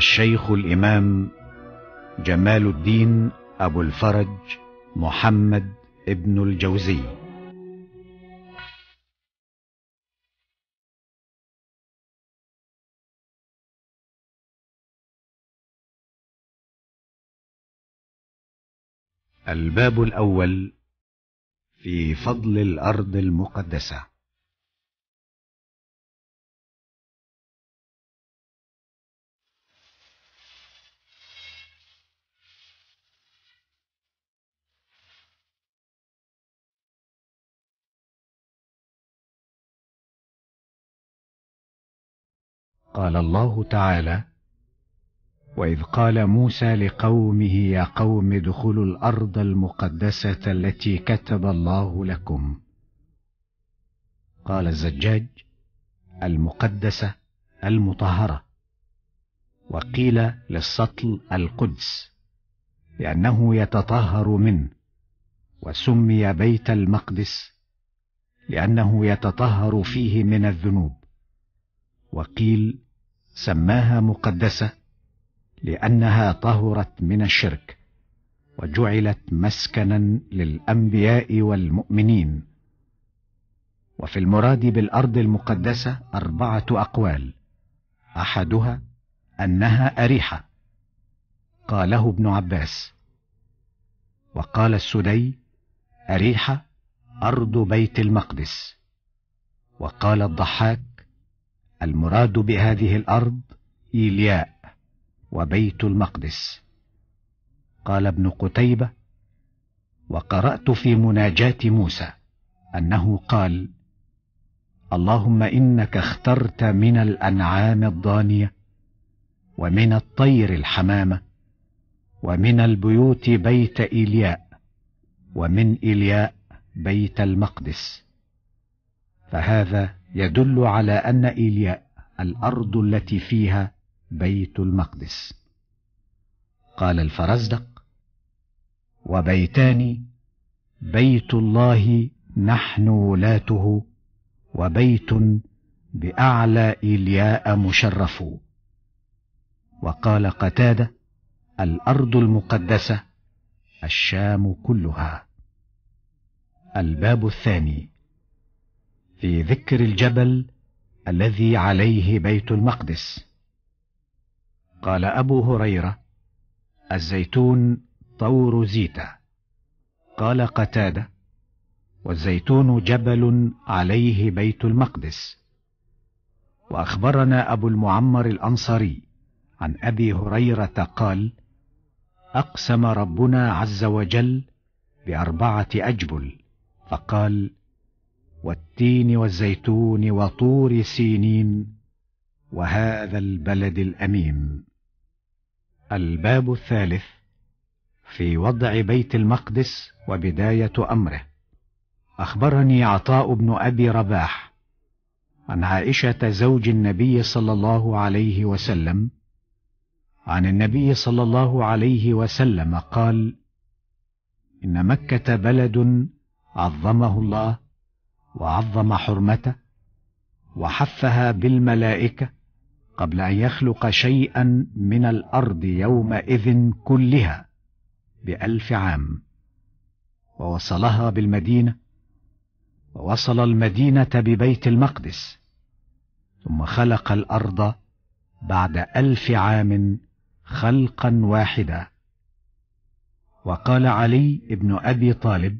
الشيخ الإمام جمال الدين أبو الفرج محمد ابن الجوزي الباب الأول في فضل الأرض المقدسة قال الله تعالى واذ قال موسى لقومه يا قوم ادخلوا الارض المقدسه التي كتب الله لكم قال الزجاج المقدسه المطهره وقيل للسطل القدس لانه يتطهر منه وسمي بيت المقدس لانه يتطهر فيه من الذنوب وقيل سماها مقدسه لانها طهرت من الشرك وجعلت مسكنا للانبياء والمؤمنين وفي المراد بالارض المقدسه اربعه اقوال احدها انها اريحه قاله ابن عباس وقال السدي أريحة أرض بيت المقدس وقال الضحاك المراد بهذه الأرض إيلياء وبيت المقدس قال ابن قتيبة وقرأت في مناجاة موسى أنه قال اللهم إنك اخترت من الأنعام الضانية ومن الطير الحمامة ومن البيوت بيت إيلياء ومن إيلياء بيت المقدس فهذا يدل على أن إيلياء الأرض التي فيها بيت المقدس قال الفرزدق وبيتان بيت الله نحن ولاته وبيت بأعلى إلياء مشرف وقال قتادة الأرض المقدسة الشام كلها الباب الثاني في ذكر الجبل الذي عليه بيت المقدس قال ابو هريره الزيتون طور زيتا قال قتاده والزيتون جبل عليه بيت المقدس واخبرنا ابو المعمر الانصاري عن ابي هريره قال اقسم ربنا عز وجل باربعه اجبل فقال والتين والزيتون وطور سينين وهذا البلد الامين الباب الثالث في وضع بيت المقدس وبدايه امره اخبرني عطاء بن ابي رباح عن عائشه زوج النبي صلى الله عليه وسلم عن النبي صلى الله عليه وسلم قال ان مكه بلد عظمه الله وعظم حرمته وحفها بالملائكه قبل ان يخلق شيئا من الارض يومئذ كلها بالف عام ووصلها بالمدينه ووصل المدينه ببيت المقدس ثم خلق الارض بعد الف عام خلقا واحدا وقال علي بن ابي طالب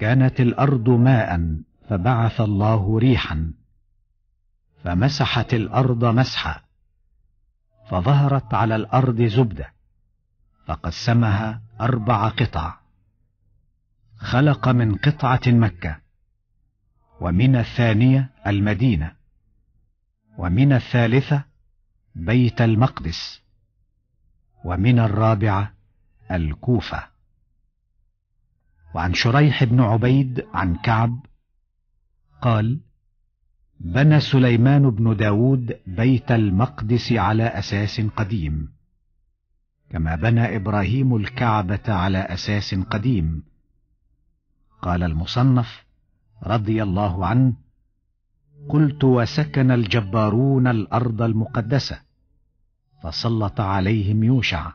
كانت الارض ماء فبعث الله ريحا فمسحت الارض مسحا فظهرت على الارض زبده فقسمها اربع قطع خلق من قطعه مكه ومن الثانيه المدينه ومن الثالثه بيت المقدس ومن الرابعه الكوفه وعن شريح بن عبيد عن كعب قال بنى سليمان بن داود بيت المقدس على أساس قديم كما بنى إبراهيم الكعبة على أساس قديم قال المصنف رضي الله عنه قلت وسكن الجبارون الأرض المقدسة فسلط عليهم يوشع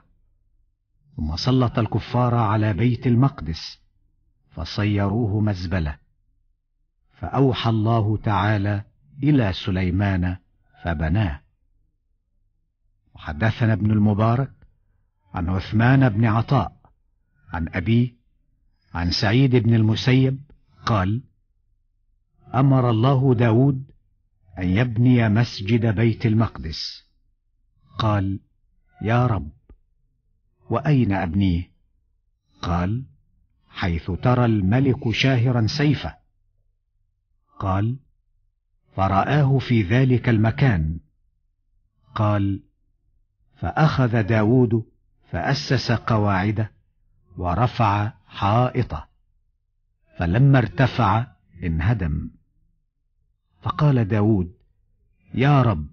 ثم سلط الكفار على بيت المقدس فصيروه مزبله فاوحى الله تعالى الى سليمان فبناه وحدثنا ابن المبارك عن عثمان بن عطاء عن أبيه عن سعيد بن المسيب قال أمر الله داود أن يبني مسجد بيت المقدس قال يا رب وأين أبنيه قال حيث ترى الملك شاهرا سيفه قال فرآه في ذلك المكان قال فأخذ داود فأسس قواعده ورفع حائطه فلما ارتفع انهدم فقال داود يا رب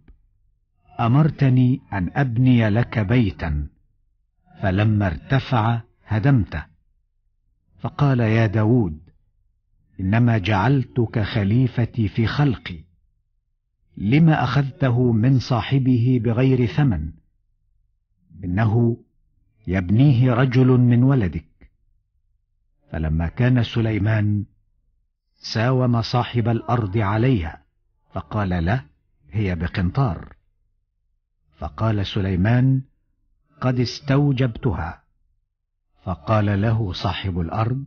امرتني ان ابني لك بيتا فلما ارتفع هدمته فقال يا داود إنما جعلتك خليفتي في خلقي لما أخذته من صاحبه بغير ثمن إنه يبنيه رجل من ولدك فلما كان سليمان ساوم صاحب الأرض عليها فقال له هي بقنطار فقال سليمان قد استوجبتها فقال له صاحب الارض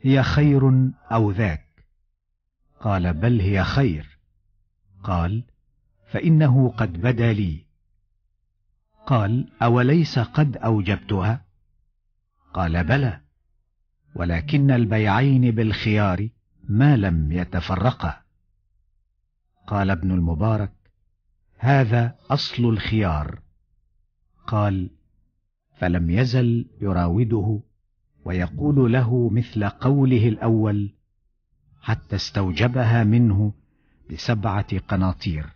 هي خير او ذاك قال بل هي خير قال فانه قد بدا لي قال اوليس قد اوجبتها قال بلى ولكن البيعين بالخيار ما لم يتفرقا قال ابن المبارك هذا اصل الخيار قال فلم يزل يراوده ويقول له مثل قوله الاول حتى استوجبها منه بسبعه قناطير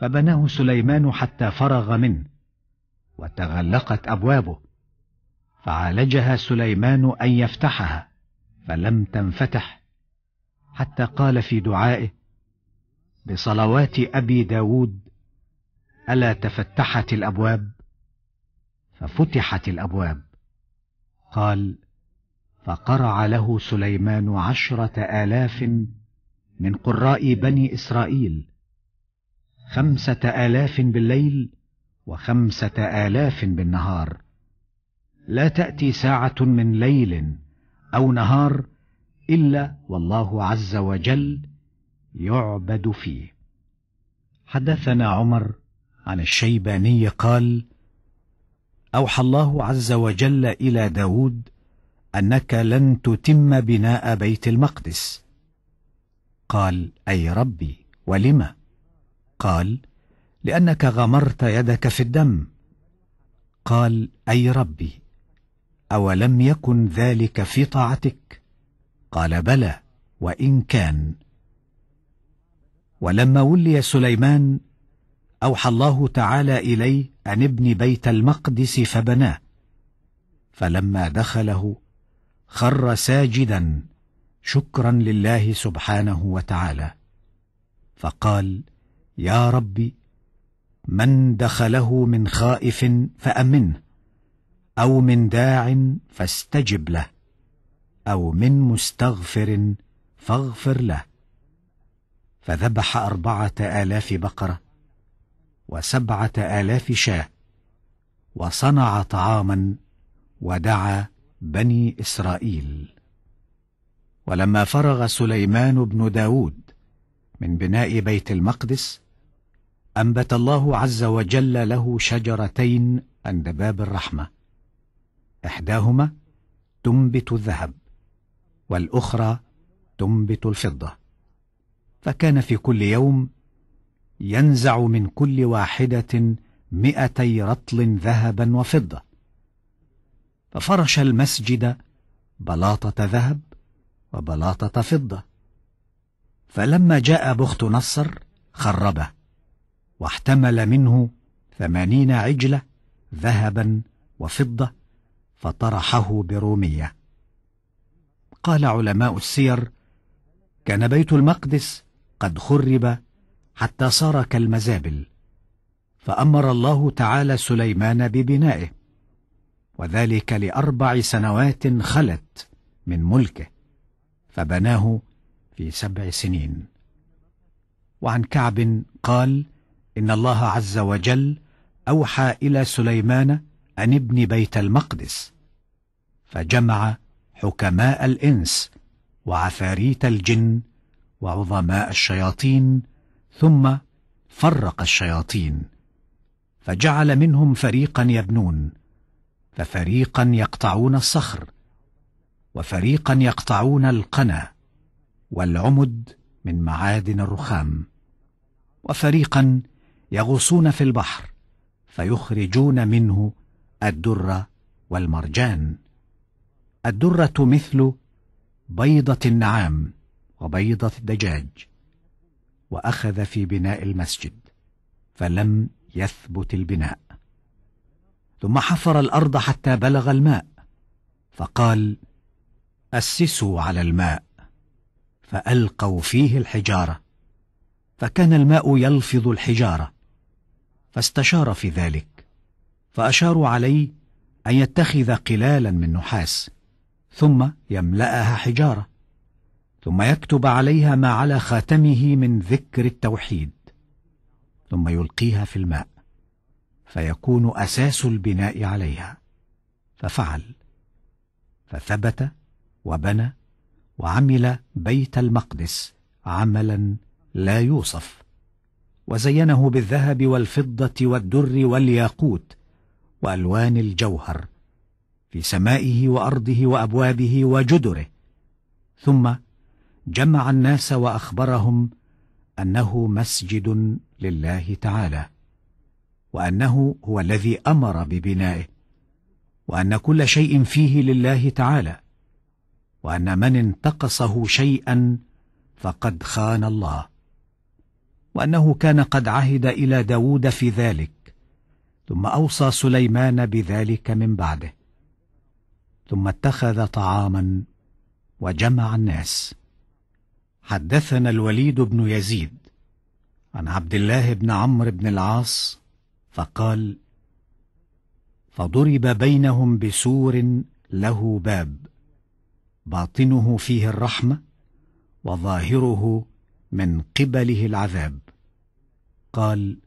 فبناه سليمان حتى فرغ منه وتغلقت ابوابه فعالجها سليمان ان يفتحها فلم تنفتح حتى قال في دعائه بصلوات ابي داود الا تفتحت الابواب ففتحت الأبواب قال فقرع له سليمان عشرة آلاف من قراء بني إسرائيل خمسة آلاف بالليل وخمسة آلاف بالنهار لا تأتي ساعة من ليل أو نهار إلا والله عز وجل يعبد فيه حدثنا عمر عن الشيباني قال أوحى الله عز وجل إلى داود أنك لن تتم بناء بيت المقدس قال أي ربي ولم قال لأنك غمرت يدك في الدم قال أي ربي أولم يكن ذلك في طاعتك قال بلى وإن كان ولما ولي سليمان أوحى الله تعالى إليه أن ابن بيت المقدس فبناه فلما دخله خر ساجدا شكرا لله سبحانه وتعالى فقال يا ربي من دخله من خائف فأمنه أو من داع فاستجب له أو من مستغفر فاغفر له فذبح أربعة آلاف بقرة وسبعة آلاف شاه وصنع طعاما ودعا بني إسرائيل ولما فرغ سليمان بن داود من بناء بيت المقدس أنبت الله عز وجل له شجرتين عند باب الرحمة إحداهما تنبت الذهب والأخرى تنبت الفضة فكان في كل يوم ينزع من كل واحدة مئتي رطل ذهبا وفضة ففرش المسجد بلاطة ذهب وبلاطة فضة فلما جاء بخت نصر خربه واحتمل منه ثمانين عجلة ذهبا وفضة فطرحه برومية قال علماء السير كان بيت المقدس قد خرب حتى صار كالمزابل فأمر الله تعالى سليمان ببنائه وذلك لأربع سنوات خلت من ملكه فبناه في سبع سنين وعن كعب قال إن الله عز وجل أوحى إلى سليمان أن ابن بيت المقدس فجمع حكماء الإنس وعفاريت الجن وعظماء الشياطين ثم فرق الشياطين فجعل منهم فريقا يبنون ففريقا يقطعون الصخر وفريقا يقطعون القنا والعمد من معادن الرخام وفريقا يغوصون في البحر فيخرجون منه الدر والمرجان الدرة مثل بيضة النعام وبيضة الدجاج وأخذ في بناء المسجد فلم يثبت البناء ثم حفر الأرض حتى بلغ الماء فقال أسسوا على الماء فألقوا فيه الحجارة فكان الماء يلفظ الحجارة فاستشار في ذلك فأشاروا عليه أن يتخذ قلالا من نحاس ثم يملأها حجارة ثم يكتب عليها ما على خاتمه من ذكر التوحيد ثم يلقيها في الماء فيكون أساس البناء عليها ففعل فثبت وبنى وعمل بيت المقدس عملا لا يوصف وزينه بالذهب والفضة والدر والياقوت وألوان الجوهر في سمائه وأرضه وأبوابه وجدره ثم جمع الناس وأخبرهم أنه مسجد لله تعالى وأنه هو الذي أمر ببنائه وأن كل شيء فيه لله تعالى وأن من انتقصه شيئا فقد خان الله وأنه كان قد عهد إلى داود في ذلك ثم أوصى سليمان بذلك من بعده ثم اتخذ طعاما وجمع الناس حدثنا الوليد بن يزيد عن عبد الله بن عمرو بن العاص فقال فضرب بينهم بسور له باب باطنه فيه الرحمة وظاهره من قبله العذاب قال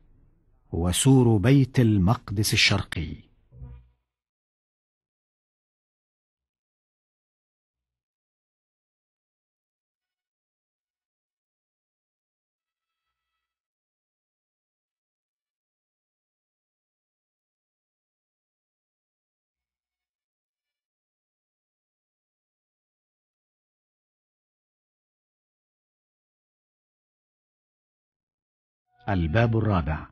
هو سور بيت المقدس الشرقي الباب الرابع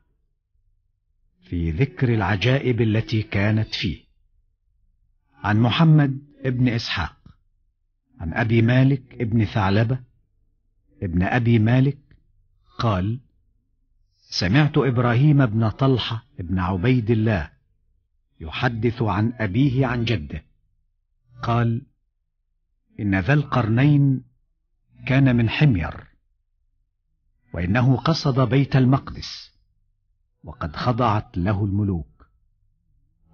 في ذكر العجائب التي كانت فيه عن محمد ابن إسحاق عن أبي مالك ابن ثعلبة ابن أبي مالك قال سمعت إبراهيم بن طلحة بن عبيد الله يحدث عن أبيه عن جده قال إن ذا القرنين كان من حمير وإنه قصد بيت المقدس وقد خضعت له الملوك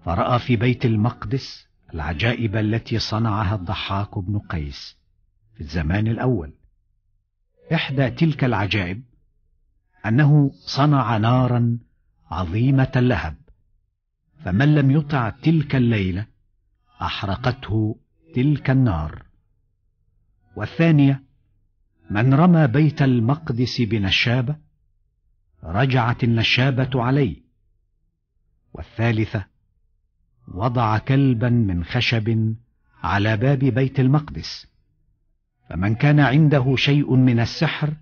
فرأى في بيت المقدس العجائب التي صنعها الضحاك بن قيس في الزمان الأول إحدى تلك العجائب أنه صنع نارا عظيمة اللهب فمن لم يطع تلك الليلة أحرقته تلك النار والثانية من رمى بيت المقدس بنشابة رجعت النشابة عليه والثالثة وضع كلبا من خشب على باب بيت المقدس فمن كان عنده شيء من السحر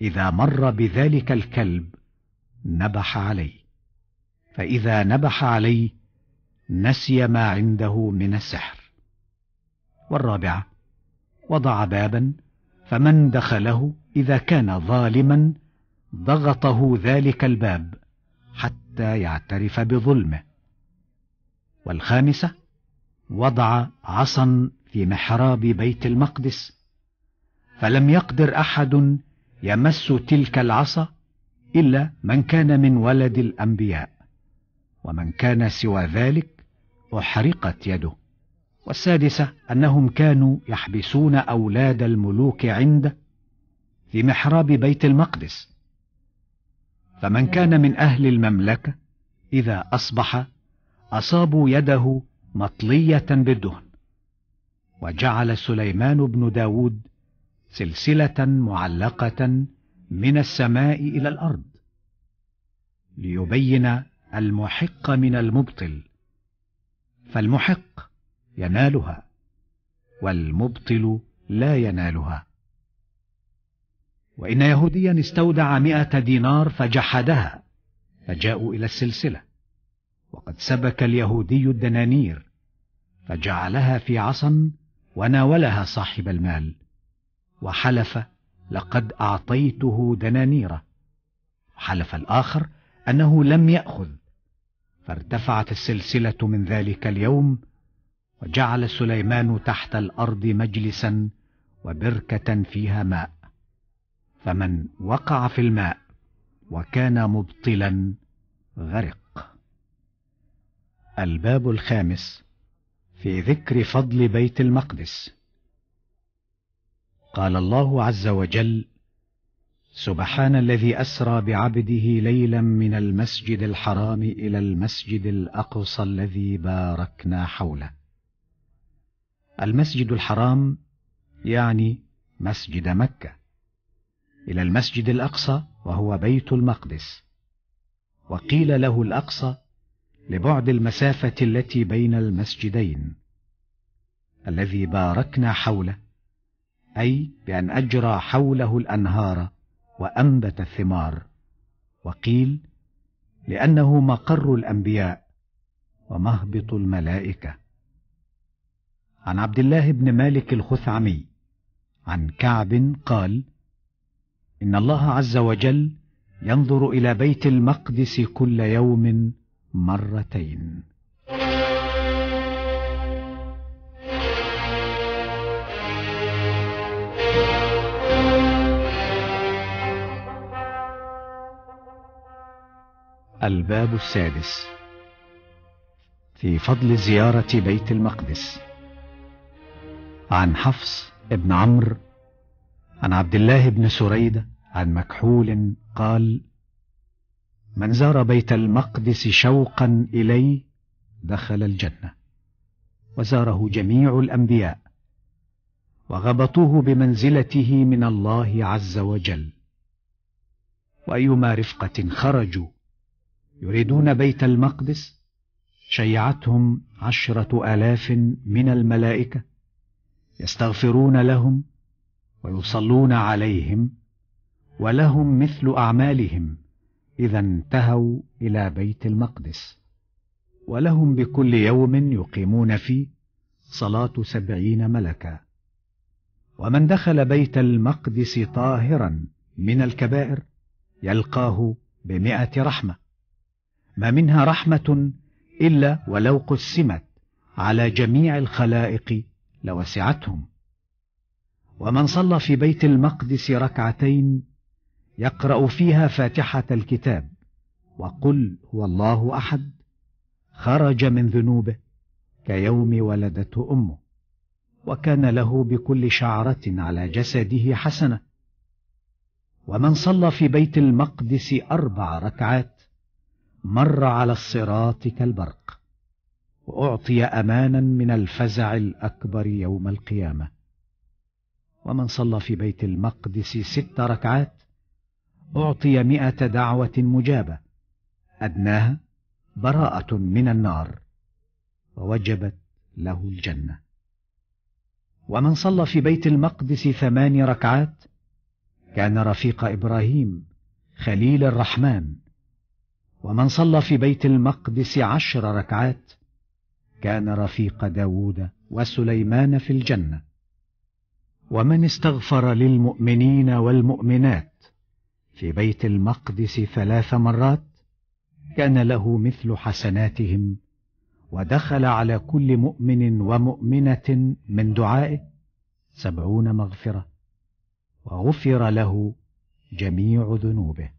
إذا مر بذلك الكلب نبح عليه فإذا نبح عليه نسي ما عنده من السحر والرابعة وضع بابا فمن دخله إذا كان ظالما ضغطه ذلك الباب حتى يعترف بظلمه والخامسة وضع عصا في محراب بيت المقدس فلم يقدر أحد يمس تلك العصا إلا من كان من ولد الأنبياء ومن كان سوى ذلك أحرقت يده والسادسة أنهم كانوا يحبسون أولاد الملوك عنده في محراب بيت المقدس فمن كان من أهل المملكة إذا أصبح أصابوا يده مطلية بالدهن وجعل سليمان بن داود سلسلة معلقة من السماء إلى الأرض ليبين المحق من المبطل فالمحق ينالها والمبطل لا ينالها وإن يهوديا استودع مئة دينار فجحدها فجاءوا إلى السلسلة وقد سبك اليهودي الدنانير فجعلها في عصا وناولها صاحب المال وحلف لقد أعطيته دنانيره حلف الآخر أنه لم يأخذ فارتفعت السلسلة من ذلك اليوم وجعل سليمان تحت الأرض مجلسا وبركة فيها ماء فمن وقع في الماء وكان مبطلا غرق الباب الخامس في ذكر فضل بيت المقدس قال الله عز وجل سبحان الذي أسرى بعبده ليلا من المسجد الحرام إلى المسجد الأقصى الذي باركنا حوله المسجد الحرام يعني مسجد مكة إلى المسجد الأقصى وهو بيت المقدس وقيل له الأقصى لبعد المسافة التي بين المسجدين الذي باركنا حوله أي بأن أجرى حوله الأنهار وأنبت الثمار وقيل لأنه مقر الأنبياء ومهبط الملائكة عن عبد الله بن مالك الخثعمي عن كعب قال إن الله عز وجل ينظر إلى بيت المقدس كل يوم مرتين الباب السادس في فضل زيارة بيت المقدس عن حفص بن عمرو عن عبد الله بن سريدة عن مكحول قال من زار بيت المقدس شوقا إلي دخل الجنة وزاره جميع الأنبياء وغبطوه بمنزلته من الله عز وجل وأيما رفقة خرجوا يريدون بيت المقدس شيعتهم عشرة آلاف من الملائكة يستغفرون لهم ويصلون عليهم ولهم مثل اعمالهم اذا انتهوا الى بيت المقدس ولهم بكل يوم يقيمون فيه صلاه سبعين ملكا ومن دخل بيت المقدس طاهرا من الكبائر يلقاه بمئه رحمه ما منها رحمه الا ولو قسمت على جميع الخلائق لوسعتهم ومن صلى في بيت المقدس ركعتين يقرا فيها فاتحه الكتاب وقل هو الله احد خرج من ذنوبه كيوم ولدته امه وكان له بكل شعره على جسده حسنه ومن صلى في بيت المقدس اربع ركعات مر على الصراط كالبرق اعطي امانا من الفزع الاكبر يوم القيامه ومن صلى في بيت المقدس ست ركعات اعطي مائه دعوه مجابه ادناها براءه من النار ووجبت له الجنه ومن صلى في بيت المقدس ثمان ركعات كان رفيق ابراهيم خليل الرحمن ومن صلى في بيت المقدس عشر ركعات كان رفيق داود وسليمان في الجنة ومن استغفر للمؤمنين والمؤمنات في بيت المقدس ثلاث مرات كان له مثل حسناتهم ودخل على كل مؤمن ومؤمنة من دعائه سبعون مغفرة وغفر له جميع ذنوبه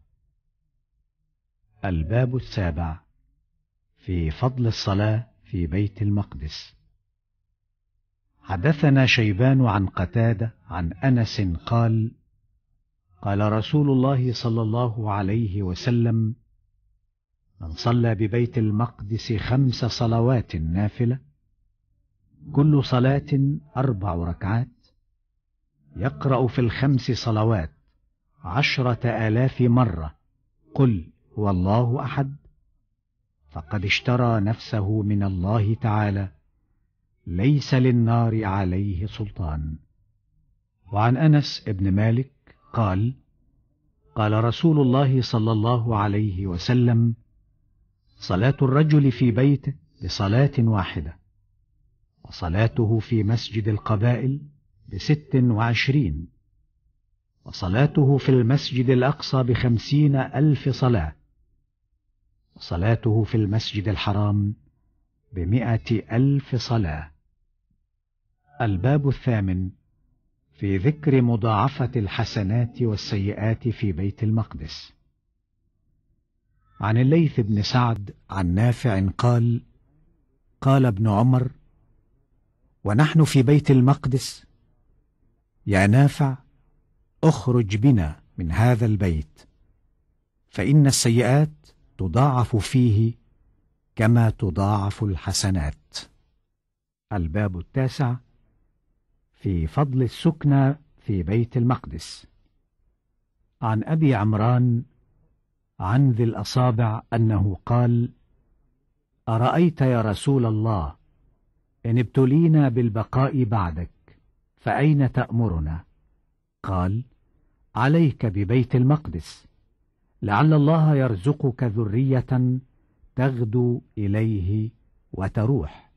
الباب السابع في فضل الصلاة في بيت المقدس حدثنا شيبان عن قتاده عن انس قال قال رسول الله صلى الله عليه وسلم من صلى ببيت المقدس خمس صلوات نافله كل صلاه اربع ركعات يقرا في الخمس صلوات عشره الاف مره قل هو الله احد فقد اشترى نفسه من الله تعالى ليس للنار عليه سلطان وعن انس بن مالك قال قال رسول الله صلى الله عليه وسلم صلاه الرجل في بيته بصلاه واحده وصلاته في مسجد القبائل بست وعشرين وصلاته في المسجد الأقصى بخمسين ألف صلاة صلاته في المسجد الحرام بمئة ألف صلاة الباب الثامن في ذكر مضاعفة الحسنات والسيئات في بيت المقدس عن الليث بن سعد عن نافع قال قال ابن عمر ونحن في بيت المقدس يا نافع اخرج بنا من هذا البيت فإن السيئات تضاعف فيه كما تضاعف الحسنات الباب التاسع في فضل السكنى في بيت المقدس عن أبي عمران عن ذي الأصابع أنه قال أرأيت يا رسول الله إن ابتلينا بالبقاء بعدك فأين تأمرنا؟ قال عليك ببيت المقدس لعل الله يرزقك ذرية تغدو إليه وتروح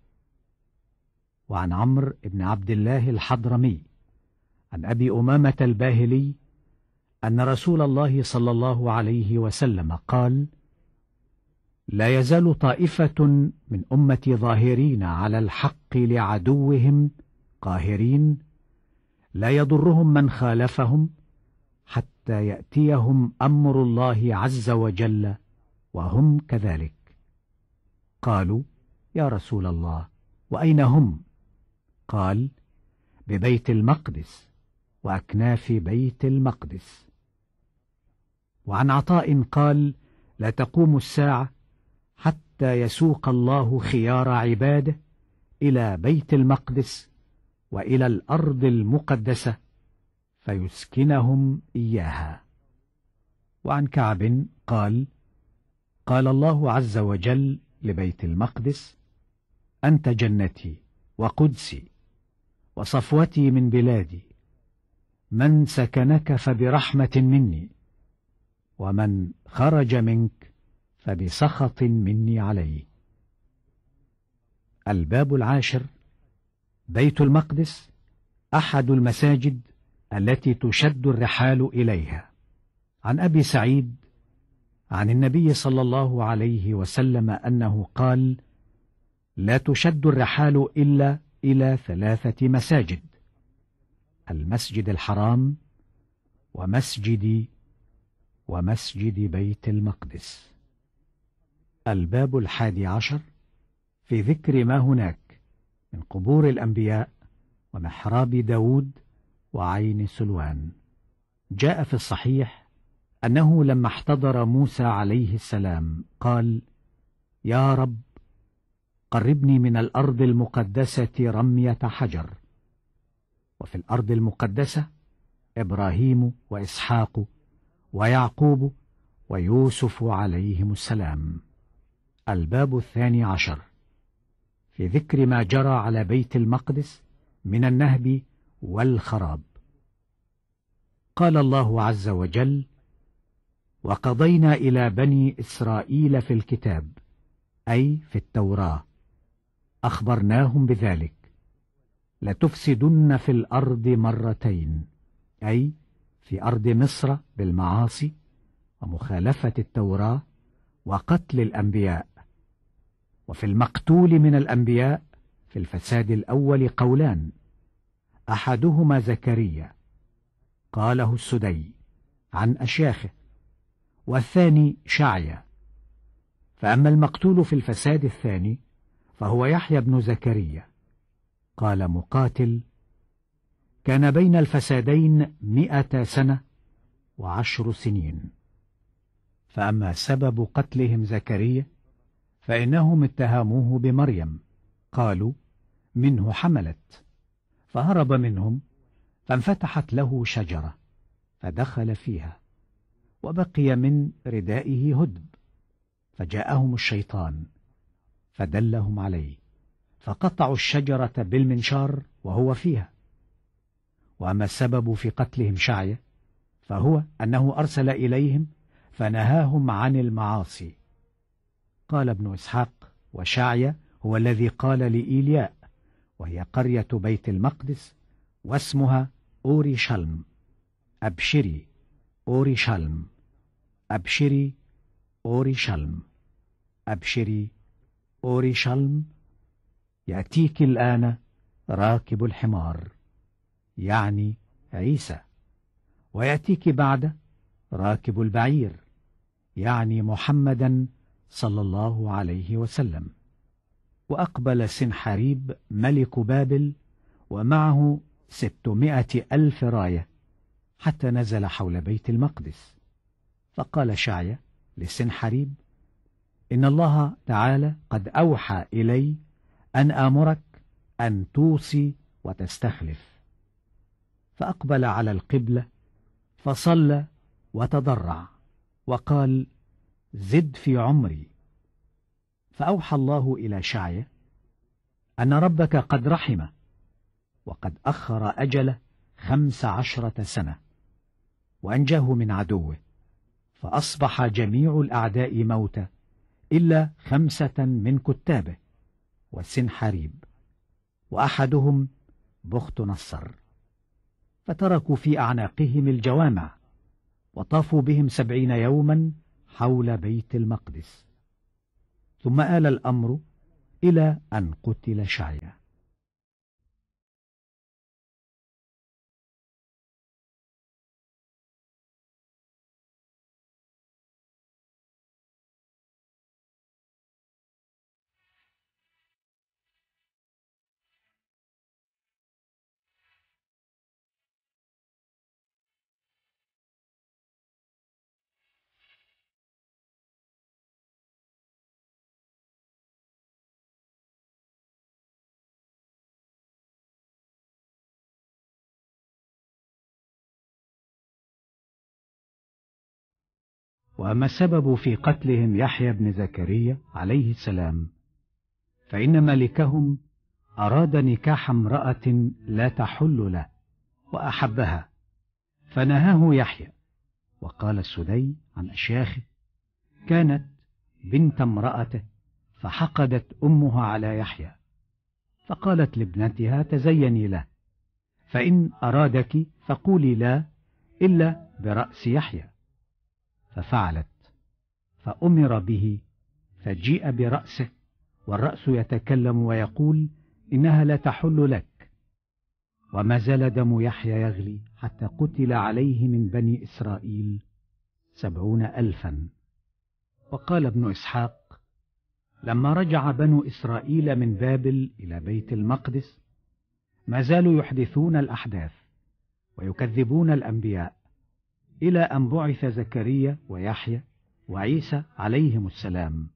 وعن عمرو بن عبد الله الحضرمي عن أبي أمامة الباهلي أن رسول الله صلى الله عليه وسلم قال لا يزال طائفة من أمتي ظاهرين على الحق لعدوهم قاهرين لا يضرهم من خالفهم حتى يأتيهم أمر الله عز وجل وهم كذلك قالوا يا رسول الله وأين هم؟ قال ببيت المقدس وأكناف بيت المقدس وعن عطاء قال لا تقوم الساعة حتى يسوق الله خيار عباده إلى بيت المقدس وإلى الأرض المقدسة فيسكنهم إياها وعن كعب قال قال الله عز وجل لبيت المقدس أنت جنتي وقدسي وصفوتي من بلادي من سكنك فبرحمة مني ومن خرج منك فبسخط مني عليه الباب العاشر بيت المقدس أحد المساجد التي تشد الرحال إليها عن أبي سعيد عن النبي صلى الله عليه وسلم أنه قال لا تشد الرحال إلا إلى ثلاثة مساجد المسجد الحرام ومسجدي ومسجد بيت المقدس الباب الحادي عشر في ذكر ما هناك من قبور الأنبياء ومحراب داود وعين سلوان جاء في الصحيح أنه لما احتضر موسى عليه السلام قال يا رب قربني من الأرض المقدسة رمية حجر وفي الأرض المقدسة إبراهيم وإسحاق ويعقوب ويوسف عليهم السلام الباب الثاني عشر في ذكر ما جرى على بيت المقدس من النهب والخراب قال الله عز وجل وقضينا إلى بني إسرائيل في الكتاب أي في التوراة أخبرناهم بذلك لتفسدن في الأرض مرتين أي في أرض مصر بالمعاصي ومخالفة التوراة وقتل الأنبياء وفي المقتول من الأنبياء في الفساد الأول قولان أحدهما زكريا قاله السدي عن أشياخه والثاني شعية فأما المقتول في الفساد الثاني فهو يحيى بن زكريا قال مقاتل كان بين الفسادين مئة سنة وعشر سنين فأما سبب قتلهم زكريا فإنهم اتهموه بمريم قالوا منه حملت فهرب منهم فانفتحت له شجرة فدخل فيها وبقي من ردائه هدب فجاءهم الشيطان فدلهم عليه فقطعوا الشجرة بالمنشار وهو فيها وأما السبب في قتلهم شعية فهو أنه أرسل إليهم فنهاهم عن المعاصي قال ابن إسحاق وشعية هو الذي قال لإيلياء وهي قرية بيت المقدس واسمها أوريشالم أبشري أوريشالم أبشري أوريشالم أبشري أوريشالم يأتيك الآن راكب الحمار يعني عيسى ويأتيك بعد راكب البعير يعني محمدا صلى الله عليه وسلم وأقبل سنحريب ملك بابل ومعه ستمائة ألف راية حتى نزل حول بيت المقدس فقال شعيا لسنحريب إن الله تعالى قد أوحى إلي أن آمرك أن توصي وتستخلف فأقبل على القبلة فصلى وتضرع وقال زد في عمري فأوحى الله إلى شعيا أن ربك قد رحمه وقد أخر أجله خمس عشرة سنة وأنجاه من عدوه فأصبح جميع الأعداء موتى إلا خمسة من كتابه وسنحريب وأحدهم بخت نصر فتركوا في أعناقهم الجوامع وطافوا بهم سبعين يوما حول بيت المقدس ثم آل الأمر إلى أن قتل شعيا وأما السبب في قتلهم يحيى بن زكريا عليه السلام فإن ملكهم أراد نكاح امرأة لا تحل له وأحبها فنهاه يحيى وقال السدي عن أشياخه كانت بنت امرأته فحقدت أمها على يحيى فقالت لابنتها تزيني له فإن أرادك فقولي لا إلا برأس يحيى ففعلت فأمر به فجيء برأسه والرأس يتكلم ويقول إنها لا تحل لك وما زال دم يحيى يغلي حتى قتل عليه من بني إسرائيل سبعون ألفا وقال ابن إسحاق لما رجع بنو إسرائيل من بابل إلى بيت المقدس ما زالوا يحدثون الأحداث ويكذبون الأنبياء إلى أن بعث زكريا ويحيى وعيسى عليهم السلام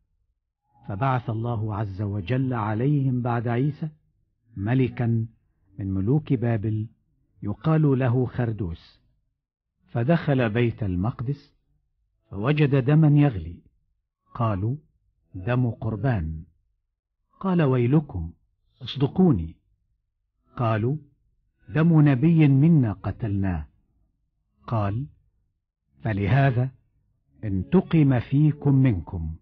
فبعث الله عز وجل عليهم بعد عيسى ملكا من ملوك بابل يقال له خردوس فدخل بيت المقدس فوجد دما يغلي قالوا دم قربان قال ويلكم اصدقوني قالوا دم نبي منا قتلناه قال فلهذا انتقم فيكم منكم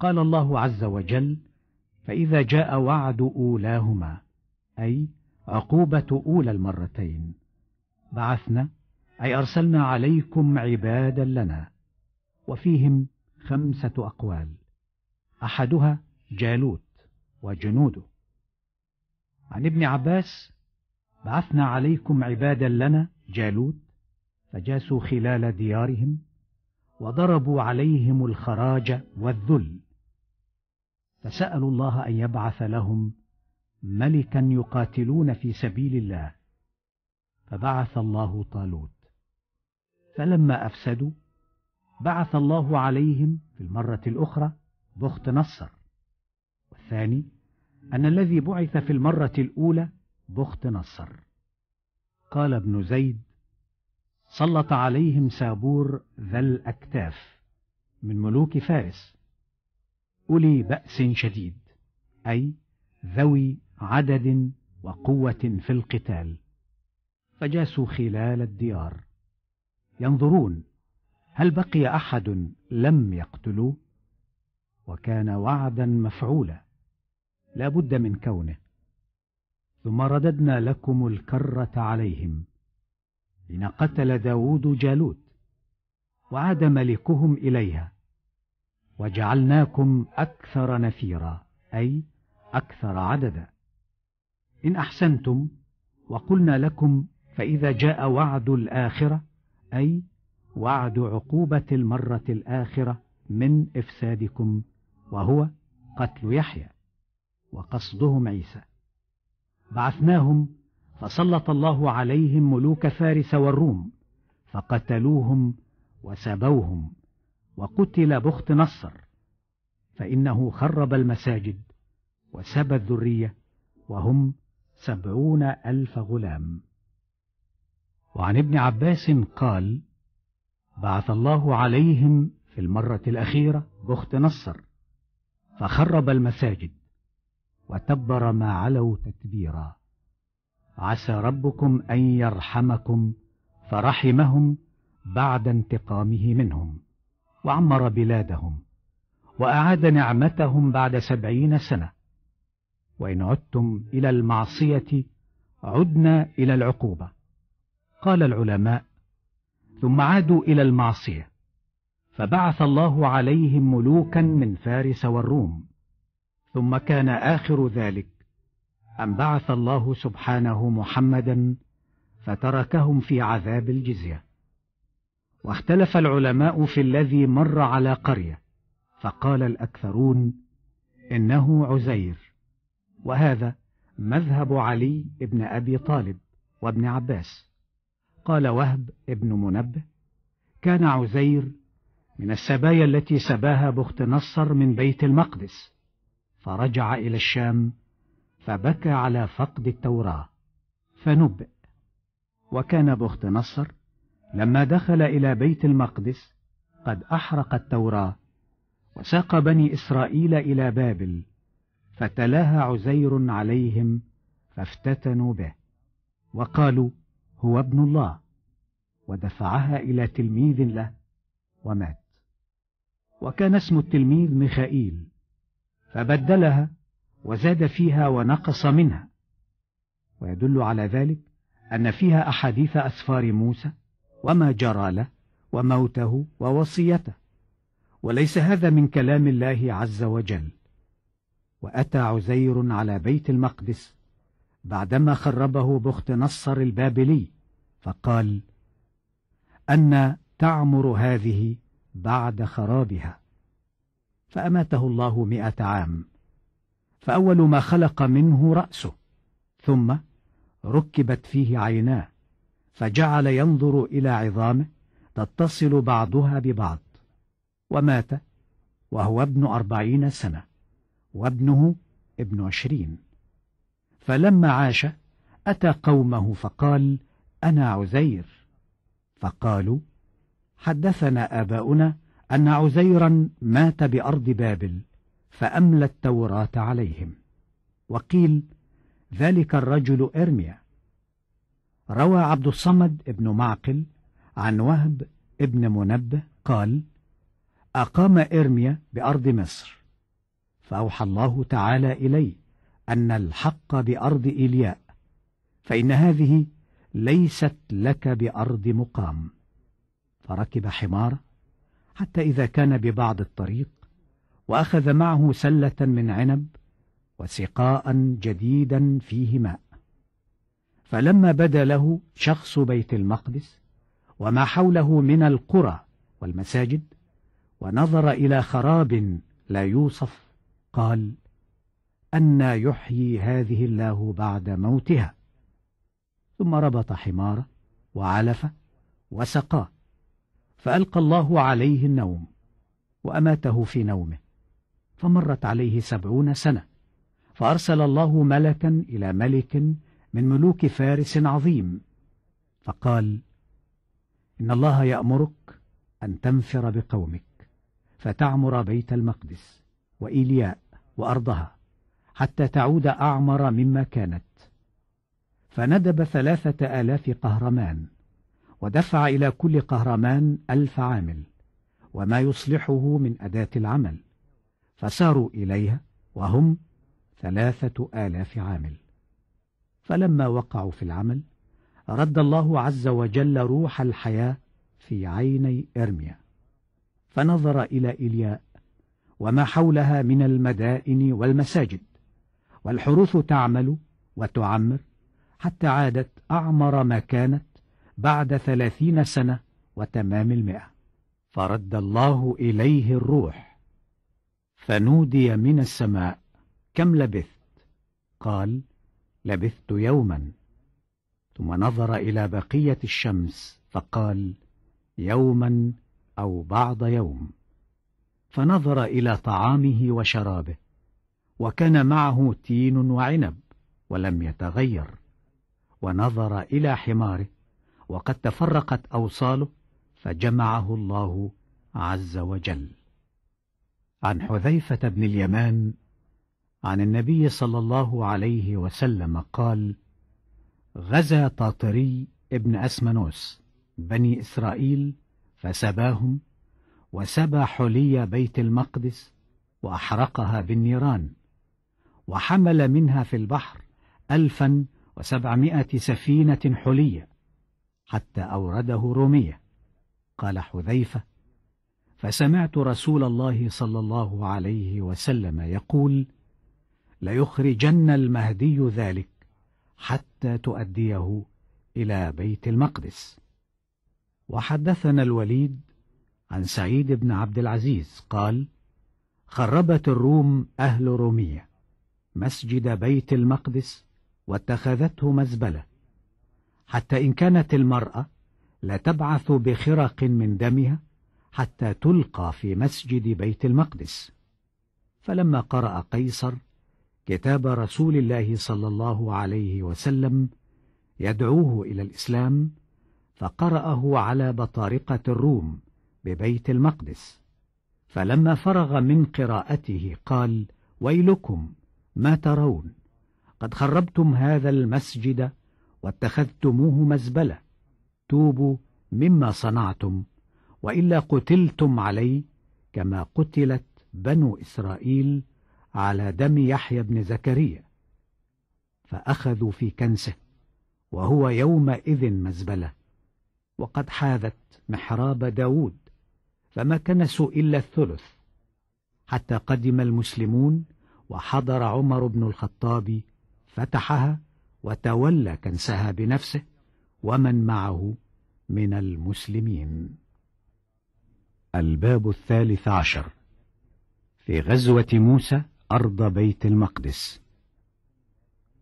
قال الله عز وجل فإذا جاء وعد أولاهما أي عقوبة أولى المرتين بعثنا أي أرسلنا عليكم عبادا لنا وفيهم خمسة أقوال أحدها جالوت وجنوده عن ابن عباس بعثنا عليكم عبادا لنا جالوت فجاسوا خلال ديارهم وضربوا عليهم الخراج والذل فسألوا الله أن يبعث لهم ملكا يقاتلون في سبيل الله فبعث الله طالوت فلما أفسدوا بعث الله عليهم في المرة الأخرى بخت نصر والثاني أن الذي بعث في المرة الأولى بخت نصر قال ابن زيد سلط عليهم سابور ذا الأكتاف من ملوك فارس أولي بأس شديد أي ذوي عدد وقوة في القتال فجاسوا خلال الديار ينظرون هل بقي أحد لم يقتلوه وكان وعدا مفعولا لا بد من كونه ثم رددنا لكم الكرة عليهم حين قتل داود جالوت وعاد ملكهم إليها وجعلناكم أكثر نفيرا أي أكثر عددا إن أحسنتم وقلنا لكم فإذا جاء وعد الآخرة أي وعد عقوبة المرة الآخرة من إفسادكم وهو قتل يحيى وقصدهم عيسى بعثناهم فسلط الله عليهم ملوك فارس والروم فقتلوهم وسبوهم وقتل بخت نصر فإنه خرب المساجد وسبى الذرية وهم سبعون ألف غلام وعن ابن عباس قال بعث الله عليهم في المرة الأخيرة بخت نصر فخرب المساجد وتبر ما علوا تتبيرا عسى ربكم أن يرحمكم فرحمهم بعد انتقامه منهم وعمر بلادهم وأعاد نعمتهم بعد سبعين سنة وإن عدتم إلى المعصية عدنا إلى العقوبة قال العلماء ثم عادوا إلى المعصية فبعث الله عليهم ملوكا من فارس والروم ثم كان آخر ذلك أم بعث الله سبحانه محمدا فتركهم في عذاب الجزية واختلف العلماء في الذي مر على قرية فقال الأكثرون إنه عزير وهذا مذهب علي بن أبي طالب وابن عباس قال وهب ابن منبه كان عزير من السبايا التي سباها بخت نصر من بيت المقدس فرجع إلى الشام فبكى على فقد التوراة فنبئ وكان بخت نصر لما دخل إلى بيت المقدس قد أحرق التوراة وساق بني إسرائيل إلى بابل فتلاها عزير عليهم فافتتنوا به وقالوا هو ابن الله ودفعها إلى تلميذ له ومات وكان اسم التلميذ ميخائيل فبدلها وزاد فيها ونقص منها ويدل على ذلك أن فيها أحاديث أسفار موسى وما جرى له وموته ووصيته وليس هذا من كلام الله عز وجل وأتى عزير على بيت المقدس بعدما خربه بخت نصر البابلي فقال أن تعمر هذه بعد خرابها فأماته الله مئة عام فأول ما خلق منه رأسه ثم ركبت فيه عيناه فجعل ينظر إلى عظامه تتصل بعضها ببعض ومات وهو ابن أربعين سنة وابنه ابن عشرين فلما عاش أتى قومه فقال أنا عزير فقالوا حدثنا آباؤنا أن عزيرا مات بأرض بابل فأملى التوراة عليهم وقيل ذلك الرجل إرميا روى عبد الصمد بن معقل عن وهب ابن منبه قال أقام إرميا بأرض مصر فأوحى الله تعالى إليه أن الحق بأرض إلياء فإن هذه ليست لك بأرض مقام فركب حمار حتى إذا كان ببعض الطريق وأخذ معه سلة من عنب وسقاء جديدا فيه ماء فلما بدا له شخص بيت المقدس وما حوله من القرى والمساجد ونظر إلى خراب لا يوصف قال أن يحيي هذه الله بعد موتها ثم ربط حماره وعلف وسقاه فألقى الله عليه النوم وأماته في نومه فمرت عليه سبعون سنة فأرسل الله ملكا إلى ملك من ملوك فارس عظيم فقال إن الله يأمرك أن تنفر بقومك فتعمر بيت المقدس وإيلياء وأرضها حتى تعود أعمر مما كانت فندب ثلاثة آلاف قهرمان ودفع إلى كل قهرمان ألف عامل وما يصلحه من أداة العمل فساروا إليها وهم ثلاثة آلاف عامل فلما وقعوا في العمل رد الله عز وجل روح الحياة في عيني إرميا فنظر إلى إلياء وما حولها من المدائن والمساجد والحروف تعمل وتعمر حتى عادت أعمر ما كانت بعد ثلاثين سنة وتمام المئة فرد الله إليه الروح فنودي من السماء كم لبثت قال لبثت يوما ثم نظر إلى بقية الشمس فقال يوما أو بعض يوم فنظر إلى طعامه وشرابه وكان معه تين وعنب ولم يتغير ونظر إلى حماره وقد تفرقت أوصاله فجمعه الله عز وجل عن حذيفة بن اليمان عن النبي صلى الله عليه وسلم قال غزا طاطري ابن أسمنوس بني إسرائيل فسباهم وسبى حلي بيت المقدس وأحرقها بالنيران وحمل منها في البحر ألفا وسبعمائة سفينة حلية حتى أورده رومية قال حذيفة فسمعت رسول الله صلى الله عليه وسلم يقول ليخرجن المهدي ذلك حتى تؤديه إلى بيت المقدس وحدثنا الوليد عن سعيد بن عبد العزيز قال خربت الروم أهل رومية مسجد بيت المقدس واتخذته مزبلة حتى إن كانت المرأة لا تبعث بخرق من دمها حتى تلقى في مسجد بيت المقدس فلما قرأ قيصر كتاب رسول الله صلى الله عليه وسلم يدعوه إلى الإسلام فقرأه على بطارقة الروم ببيت المقدس فلما فرغ من قراءته قال ويلكم ما ترون قد خربتم هذا المسجد واتخذتموه مزبلة توبوا مما صنعتم وإلا قتلتم علي كما قتلت بنو إسرائيل على دم يحيى بن زكريا فأخذوا في كنسه وهو يومئذ مزبلة وقد حاذت محراب داود فما كنسوا إلا الثلث حتى قدم المسلمون وحضر عمر بن الخطاب فتحها وتولى كنسها بنفسه ومن معه من المسلمين الباب الثالث عشر في غزوة موسى أرض بيت المقدس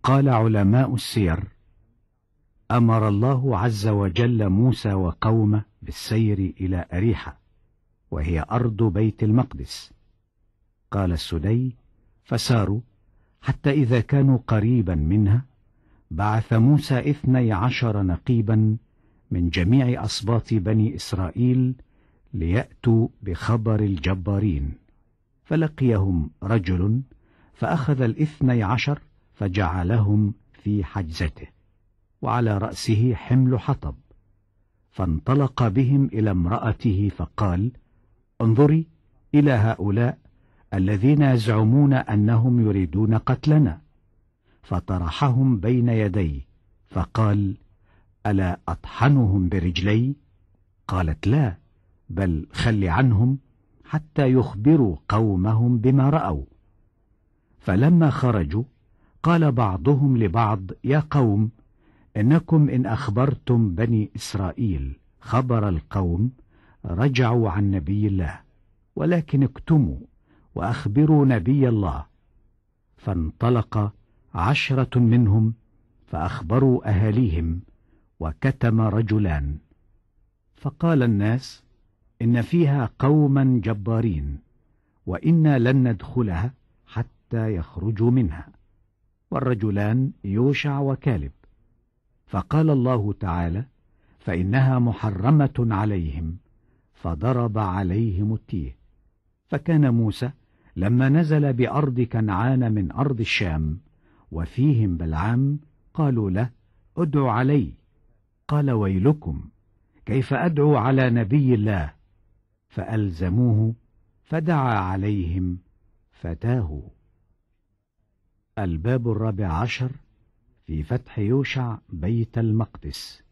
قال علماء السير أمر الله عز وجل موسى وقومه بالسير إلى أريحة وهي أرض بيت المقدس قال السدي فساروا حتى إذا كانوا قريبا منها بعث موسى اثني عشر نقيبا من جميع أصباط بني إسرائيل ليأتوا بخبر الجبارين فلقيهم رجل فأخذ الاثني عشر فجعلهم في حجزته وعلى رأسه حمل حطب فانطلق بهم إلى امرأته فقال انظري إلى هؤلاء الذين يزعمون أنهم يريدون قتلنا فطرحهم بين يديه فقال ألا أطحنهم برجلي؟ قالت لا بل خل عنهم حتى يخبروا قومهم بما رأوا فلما خرجوا قال بعضهم لبعض يا قوم إنكم إن أخبرتم بني إسرائيل خبر القوم رجعوا عن نبي الله ولكن اكتموا وأخبروا نبي الله فانطلق عشرة منهم فأخبروا أهاليهم وكتم رجلان فقال الناس إن فيها قوما جبارين وإنا لن ندخلها حتى يخرجوا منها والرجلان يوشع وكالب فقال الله تعالى فإنها محرمة عليهم فضرب عليهم التيه فكان موسى لما نزل بأرض كنعان من أرض الشام وفيهم بلعام قالوا له ادعو علي قال ويلكم كيف أدعو على نبي الله فألزموه فدعا عليهم فتاهوا الباب الرابع عشر في فتح يوشع بيت المقدس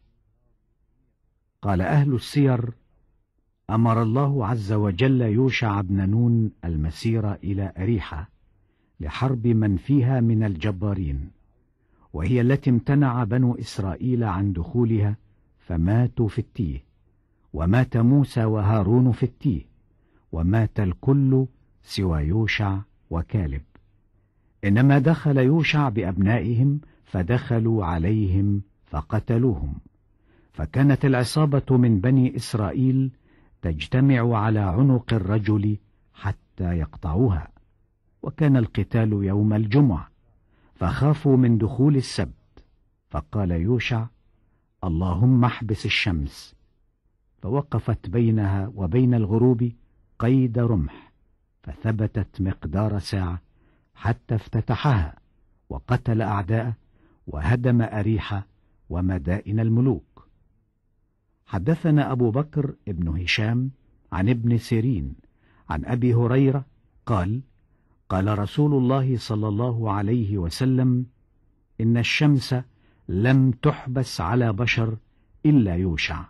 قال أهل السير أمر الله عز وجل يوشع بن نون المسير إلى أريحة لحرب من فيها من الجبارين وهي التي امتنع بنو إسرائيل عن دخولها فماتوا في التيه ومات موسى وهارون في التيه ومات الكل سوى يوشع وكالب إنما دخل يوشع بأبنائهم فدخلوا عليهم فقتلوهم فكانت العصابة من بني إسرائيل تجتمع على عنق الرجل حتى يقطعوها وكان القتال يوم الجمعة فخافوا من دخول السبت فقال يوشع اللهم احبس الشمس فوقفت بينها وبين الغروب قيد رمح فثبتت مقدار ساعة حتى افتتحها وقتل أعداءه وهدم أريحة ومدائن الملوك حدثنا أبو بكر ابن هشام عن ابن سيرين عن أبي هريرة قال قال رسول الله صلى الله عليه وسلم إن الشمس لم تحبس على بشر إلا يوشع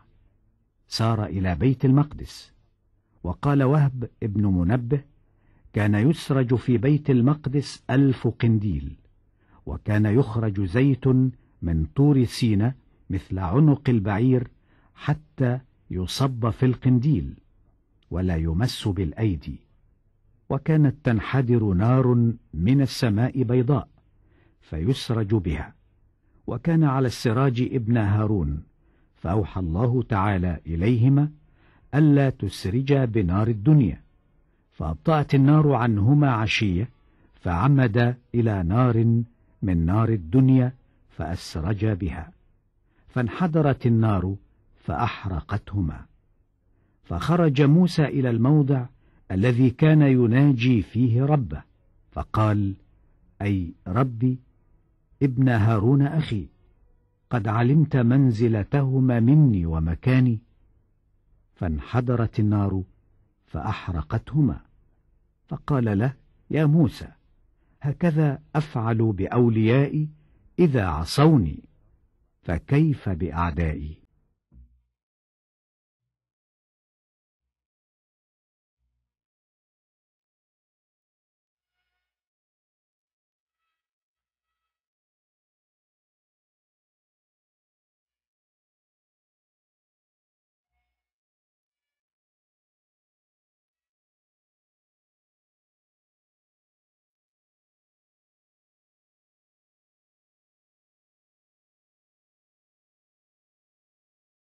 سار إلى بيت المقدس وقال وهب ابن منبه كان يسرج في بيت المقدس ألف قنديل وكان يخرج زيت من طور سينا مثل عنق البعير حتى يصب في القنديل ولا يمس بالأيدي وكانت تنحدر نار من السماء بيضاء فيسرج بها وكان على السراج ابن هارون فأوحى الله تعالى إليهما ألا تسرجا بنار الدنيا فأبطأت النار عنهما عشية فعمد إلى نار من نار الدنيا فأسرجا بها فانحدرت النار فأحرقتهما فخرج موسى إلى الموضع الذي كان يناجي فيه ربه فقال أي ربي ابن هارون أخي قد علمت منزلتهما مني ومكاني فانحدرت النار فأحرقتهما فقال له يا موسى هكذا أفعل بأوليائي إذا عصوني فكيف بأعدائي